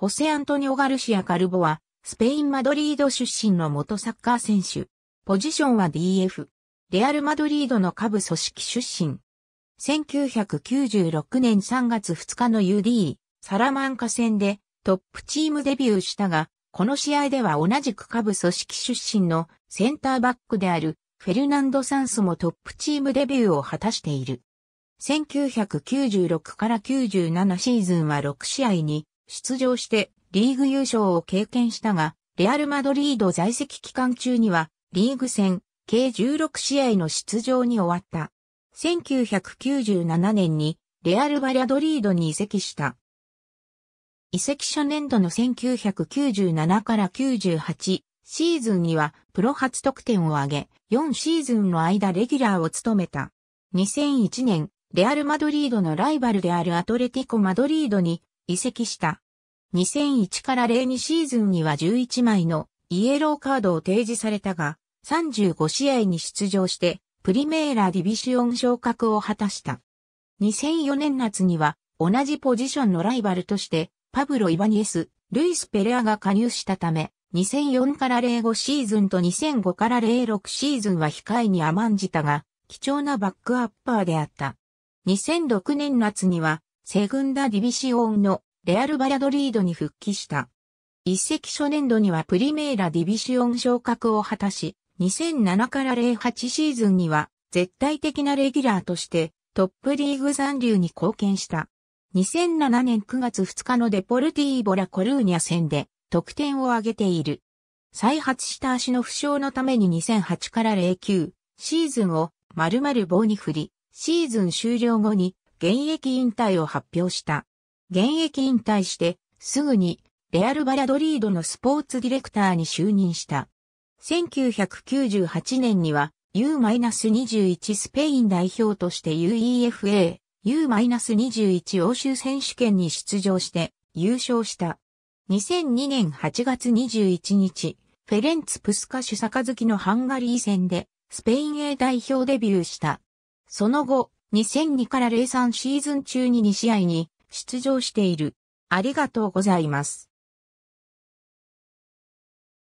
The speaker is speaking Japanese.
ホセアントニオ・ガルシア・カルボは、スペイン・マドリード出身の元サッカー選手。ポジションは DF。レアル・マドリードの下部組織出身。1996年3月2日の UD、サラマンカ戦でトップチームデビューしたが、この試合では同じく下部組織出身のセンターバックであるフェルナンド・サンスもトップチームデビューを果たしている。1996から97シーズンは6試合に出場してリーグ優勝を経験したが、レアル・マドリード在籍期間中には、リーグ戦、計16試合の出場に終わった。1997年に、レアル・バリャドリードに移籍した。移籍初年度の1997から98シーズンにはプロ初得点を挙げ、4シーズンの間レギュラーを務めた。2001年、レアル・マドリードのライバルであるアトレティコ・マドリードに移籍した。2001から02シーズンには11枚のイエローカードを提示されたが、35試合に出場して、プリメーラディビシオン昇格を果たした。2004年夏には、同じポジションのライバルとして、パブロ・イバニエス、ルイス・ペレアが加入したため、2004から05シーズンと2005から06シーズンは控えに甘んじたが、貴重なバックアッパーであった。2006年夏には、セグンダ・ディビシオンのレアル・バラドリードに復帰した。一席初年度にはプリメーラ・ディビシオン昇格を果たし、2007から08シーズンには絶対的なレギュラーとしてトップリーグ残留に貢献した。2007年9月2日のデポルティーボラ・コルーニャ戦で得点を挙げている。再発した足の負傷のために2008から09シーズンを丸々棒に振り、シーズン終了後に現役引退を発表した。現役引退して、すぐに、レアル・バラドリードのスポーツディレクターに就任した。1998年には、U-21 スペイン代表として UEFA、U-21 欧州選手権に出場して優勝した。2002年8月21日、フェレンツ・プスカシュ月のハンガリー戦で、スペイン A 代表デビューした。その後、2002から03シーズン中に2試合に出場している。ありがとうございます。